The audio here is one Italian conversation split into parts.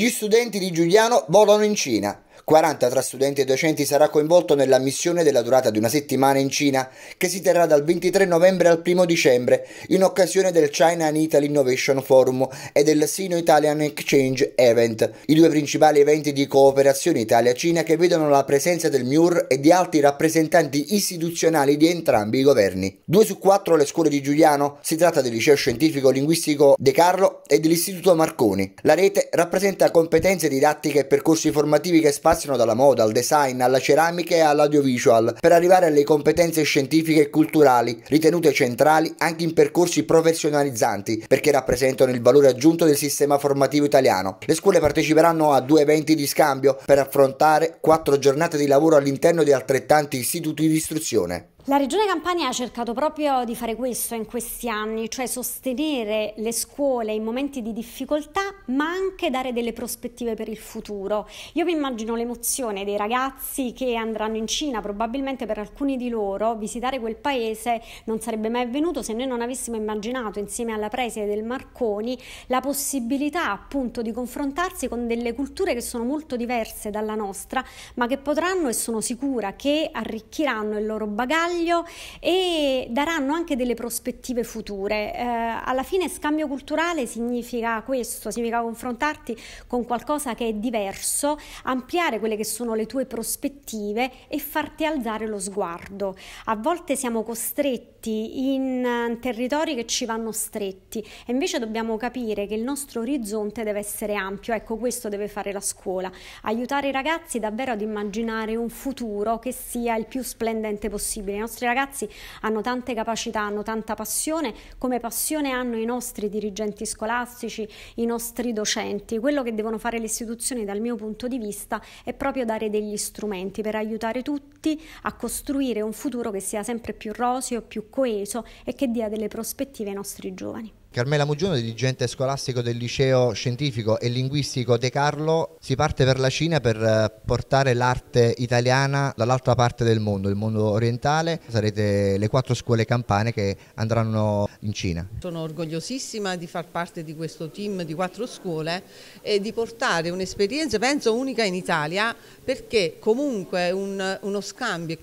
gli studenti di Giuliano volano in Cina. 40 tra studenti e docenti sarà coinvolto nella missione della durata di una settimana in Cina che si terrà dal 23 novembre al 1 dicembre in occasione del China and Italy Innovation Forum e del Sino-Italian Exchange Event, i due principali eventi di cooperazione Italia-Cina che vedono la presenza del MIUR e di altri rappresentanti istituzionali di entrambi i governi. Due su quattro le scuole di Giuliano, si tratta del liceo scientifico linguistico De Carlo e dell'istituto Marconi. La rete rappresenta competenze didattiche e percorsi formativi che sparano spaziano dalla moda al design, alla ceramica e all'audiovisual, per arrivare alle competenze scientifiche e culturali, ritenute centrali anche in percorsi professionalizzanti, perché rappresentano il valore aggiunto del sistema formativo italiano. Le scuole parteciperanno a due eventi di scambio per affrontare quattro giornate di lavoro all'interno di altrettanti istituti di istruzione. La Regione Campania ha cercato proprio di fare questo in questi anni, cioè sostenere le scuole in momenti di difficoltà, ma anche dare delle prospettive per il futuro. Io mi immagino l'emozione dei ragazzi che andranno in Cina, probabilmente per alcuni di loro visitare quel paese non sarebbe mai avvenuto se noi non avessimo immaginato insieme alla preside del Marconi la possibilità appunto di confrontarsi con delle culture che sono molto diverse dalla nostra, ma che potranno e sono sicura che arricchiranno il loro bagaglio meglio e daranno anche delle prospettive future. Eh, alla fine scambio culturale significa questo, significa confrontarti con qualcosa che è diverso, ampliare quelle che sono le tue prospettive e farti alzare lo sguardo. A volte siamo costretti in eh, territori che ci vanno stretti e invece dobbiamo capire che il nostro orizzonte deve essere ampio, ecco questo deve fare la scuola, aiutare i ragazzi davvero ad immaginare un futuro che sia il più splendente possibile i nostri ragazzi hanno tante capacità, hanno tanta passione, come passione hanno i nostri dirigenti scolastici, i nostri docenti. Quello che devono fare le istituzioni dal mio punto di vista è proprio dare degli strumenti per aiutare tutti a costruire un futuro che sia sempre più roseo, più coeso e che dia delle prospettive ai nostri giovani. Carmela Mugiuno, dirigente scolastico del liceo scientifico e linguistico De Carlo, si parte per la Cina per eh, portare l'arte italiana dall'altra parte del mondo, il mondo orientale. Sarete le quattro scuole campane che andranno in Cina. Sono orgogliosissima di far parte di questo team di quattro scuole e di portare un'esperienza, penso, unica in Italia perché comunque un, uno scambio e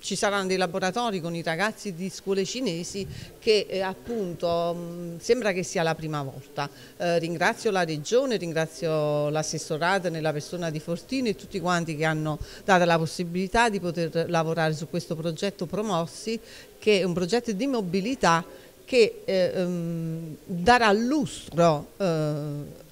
ci saranno dei laboratori con i ragazzi di scuole cinesi che eh, appunto mh, mm, sembra che sia la prima volta. Eh, ringrazio la Regione, ringrazio l'assessorato nella persona di Fortino e tutti quanti che hanno dato la possibilità di poter lavorare su questo progetto Promossi che è un progetto di mobilità che eh, ehm, darà lustro eh,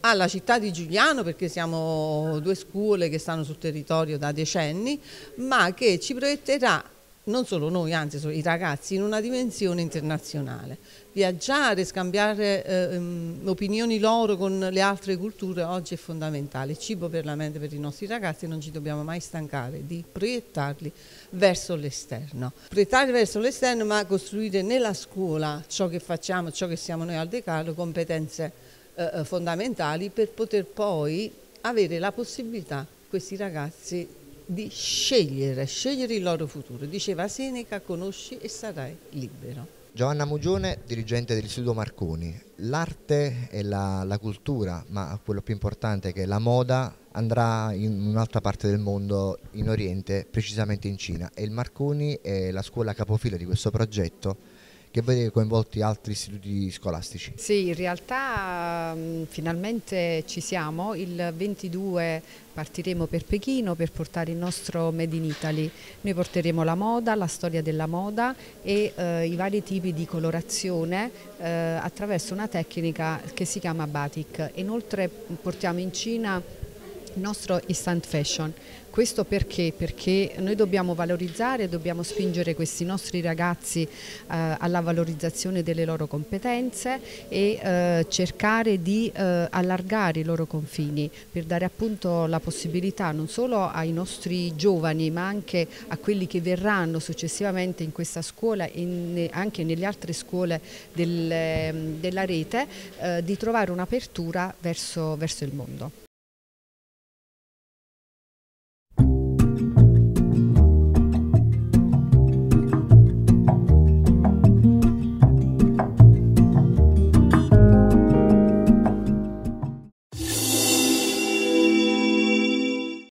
alla città di Giuliano perché siamo due scuole che stanno sul territorio da decenni ma che ci proietterà non solo noi, anzi i ragazzi, in una dimensione internazionale. Viaggiare, scambiare eh, ehm, opinioni loro con le altre culture oggi è fondamentale. Cibo per la mente per i nostri ragazzi, non ci dobbiamo mai stancare di proiettarli verso l'esterno. Proiettarli verso l'esterno ma costruire nella scuola ciò che facciamo, ciò che siamo noi al Decalo, competenze eh, eh fondamentali per poter poi avere la possibilità questi ragazzi di scegliere, scegliere il loro futuro. Diceva Seneca, conosci e sarai libero. Giovanna Mugione, dirigente dell'Istituto Marconi. L'arte e la, la, cultura, ma quello più importante che è la moda, andrà in un'altra parte del mondo, in Oriente, precisamente in Cina. E il Marconi è la scuola capofila di questo progetto che vede coinvolti altri istituti scolastici. Sì, in realtà mm, finalmente ci siamo, il 22 partiremo per Pechino per portare il nostro Made in Italy. Noi porteremo la moda, la storia della moda e eh, i vari tipi di colorazione eh, attraverso una tecnica che si chiama batik. Inoltre mm, portiamo in Cina il nostro instant fashion. Questo perché? Perché noi dobbiamo valorizzare, dobbiamo spingere questi nostri ragazzi eh, alla valorizzazione delle loro competenze e eh, cercare di eh, allargare i loro confini per dare appunto la possibilità non solo ai nostri giovani ma anche a quelli che verranno successivamente in questa scuola e anche nelle altre scuole del, ehm, della rete eh, di trovare un'apertura verso, verso il mondo.